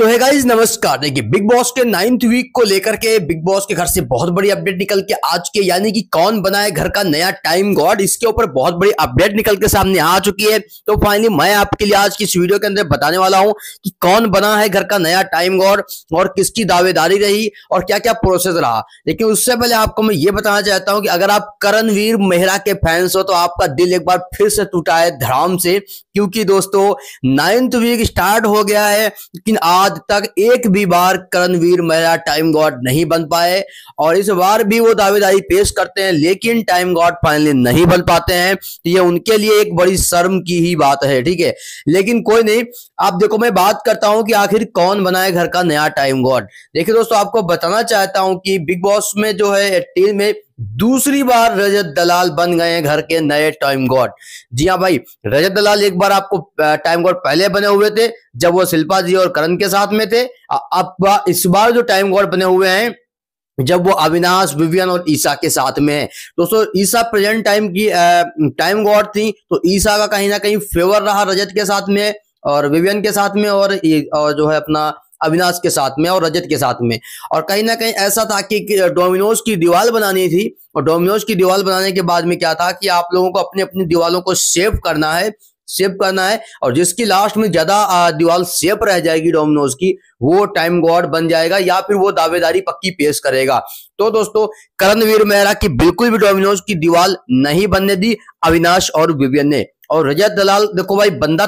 सो है गाइज नमस्कार देखिए बिग बॉस के नाइन्थ वीक को लेकर के बिग बॉस के घर से बहुत बड़ी अपडेट निकल के आज के यानी कि कौन बना है घर का नया टाइम गॉड इसके ऊपर बहुत बड़ी अपडेट निकल के सामने आ चुकी है तो फाइनली मैं आपके लिए आज की इस वीडियो के अंदर बताने वाला हूं कि कौन बना है घर का नया टाइम गॉड और किसकी दावेदारी रही और क्या क्या प्रोसेस रहा लेकिन उससे पहले आपको मैं ये बताना चाहता हूँ कि अगर आप करणवीर मेहरा के फैंस हो तो आपका दिल एक बार फिर से टूटा है धड़ाम से क्योंकि दोस्तों नाइन्थ वीक स्टार्ट हो गया है लेकिन आज आज तक एक भी बार करणवीर मेरा टाइम गॉड नहीं बन पाए और इस बार भी वो दावेदारी पेश करते हैं लेकिन टाइम गॉड फाइनली नहीं बन पाते हैं तो ये उनके लिए एक बड़ी शर्म की ही बात है ठीक है लेकिन कोई नहीं आप देखो मैं बात करता हूं कि आखिर कौन बनाए घर का नया टाइम गॉड देखिए दोस्तों आपको बताना चाहता हूं कि बिग बॉस में जो है टीम में दूसरी बार रजत दलाल बन गए हैं घर के नए टाइम गॉड जी हाँ भाई रजत दलाल एक बार आपको टाइम गॉड पहले बने हुए थे जब वो शिल्पा जी और करण के साथ में थे अब इस बार जो टाइम गॉड बने हुए हैं जब वो अविनाश विवियन और ईसा के साथ में है दोस्तों ईसा प्रेजेंट टाइम की टाइम गॉड थी तो ईसा का कहीं ना कहीं फेवर रहा रजत के साथ में और विवियन के साथ में और, और जो है अपना अविनाश के साथ में और रजत के साथ में और कहीं ना कहीं ऐसा था कि डोमिनोज की दीवार बनानी थी और डोमिनोज की दीवार बनाने के बाद में क्या था कि आप लोगों को अपनी अपनी दीवारों को सेव करना है सेव करना है और जिसकी लास्ट में ज्यादा दीवार सेफ रह जाएगी डोमिनोज की वो टाइम गॉड बन जाएगा या फिर वो दावेदारी पक्की पेश करेगा तो दोस्तों करणवीर मेहरा की बिल्कुल भी डोमिनोज की दीवार नहीं बनने दी अविनाश और विवियन ने और रजत दलाल देखो भाई बंदा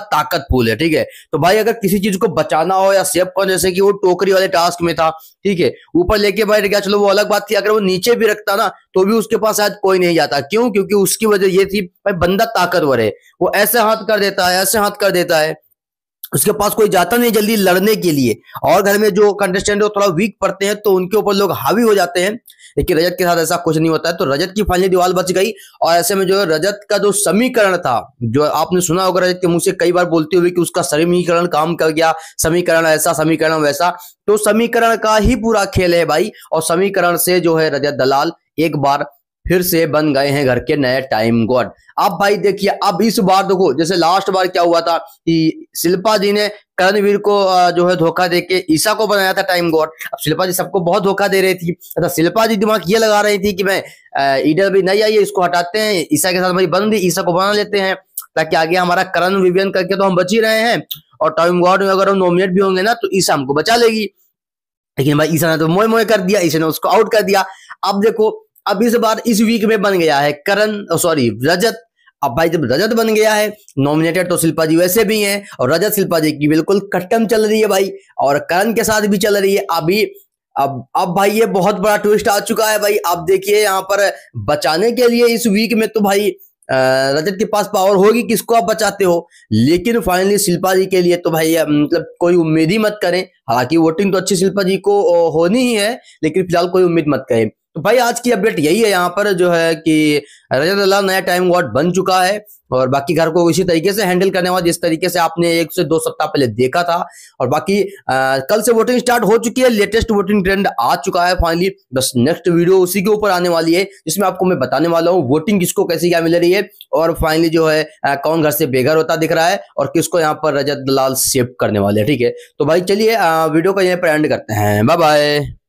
फूल है ठीक है तो भाई अगर किसी चीज को बचाना हो या सेव करना जैसे कि वो टोकरी वाले टास्क में था ठीक है ऊपर लेके भाई क्या चलो वो अलग बात थी अगर वो नीचे भी रखता ना तो भी उसके पास शायद कोई नहीं जाता क्यों क्योंकि उसकी वजह ये थी भाई बंदा ताकतवर है वो ऐसे हाथ कर देता है ऐसे हाथ कर देता है उसके पास कोई जाता नहीं जल्दी लड़ने के लिए और घर में जो कंटेस्टेंट है थोड़ा वीक पड़ते हैं तो उनके ऊपर लोग हावी हो जाते हैं लेकिन रजत के साथ ऐसा कुछ नहीं होता है तो रजत की फाइनली दीवार बच गई और ऐसे में जो है रजत का जो समीकरण था जो आपने सुना होगा रजत के मुंह से कई बार बोलते हुए कि उसका समीकरण काम कर गया समीकरण ऐसा समीकरण वैसा तो समीकरण का ही पूरा खेल है भाई और समीकरण से जो है रजत दलाल एक बार फिर से बन गए हैं घर के नए टाइम गॉड अब भाई देखिए अब इस बार देखो जैसे लास्ट बार क्या हुआ था कि शिल्पा जी ने करणवीर को जो है धोखा देके ईसा को बनाया था टाइम गॉड अब शिल्पा जी सबको बहुत धोखा दे रही थी अतः शिल्पा जी दिमाग ये लगा रही थी कि मैं ईडर भी नहीं आई इसको हटाते हैं ईसा के साथ मेरी बन दी ईसा को बना लेते हैं ताकि आगे हमारा करण विवियन करके तो हम बच ही रहे हैं और टाइम गॉड में अगर हम नॉमिनेट भी होंगे ना तो ईसा हमको बचा लेगी लेकिन भाई ईसा ने तो मोए मोए कर दिया ईसा ने उसको आउट कर दिया अब देखो अब इस बार इस वीक में बन गया है करण सॉरी रजत अब भाई जब रजत बन गया है नॉमिनेटेड तो शिल्पा जी वैसे भी हैं और रजत शिल्पा जी की बिल्कुल कट्टम चल रही है भाई और करण के साथ भी चल रही है अभी अब अब भाई ये बहुत बड़ा ट्विस्ट आ चुका है भाई आप देखिए यहाँ पर बचाने के लिए इस वीक में तो भाई रजत के पास पावर होगी किसको आप बचाते हो लेकिन फाइनली शिल्पा जी के लिए तो भाई मतलब कोई उम्मीद ही मत करें हालांकि वोटिंग तो अच्छी शिल्पा जी को होनी ही है लेकिन फिलहाल कोई उम्मीद मत करें तो भाई आज की अपडेट यही है यहाँ पर जो है कि रजत अल्लाह नया टाइम वार्ड बन चुका है और बाकी घर को इसी तरीके से हैंडल करने वाला जिस तरीके से आपने एक से दो सप्ताह पहले देखा था और बाकी आ, कल से वोटिंग स्टार्ट हो चुकी है लेटेस्ट वोटिंग ट्रेंड आ चुका है फाइनली बस नेक्स्ट वीडियो उसी के ऊपर आने वाली है जिसमें आपको मैं बताने वाला हूँ वोटिंग किसको कैसी क्या मिल रही है और फाइनली जो है आ, कौन घर से बेघर होता दिख रहा है और किसको यहाँ पर रजत दलाल सेव करने वाले ठीक है तो भाई चलिए वीडियो का यहाँ पर एंड करते हैं बाय बाय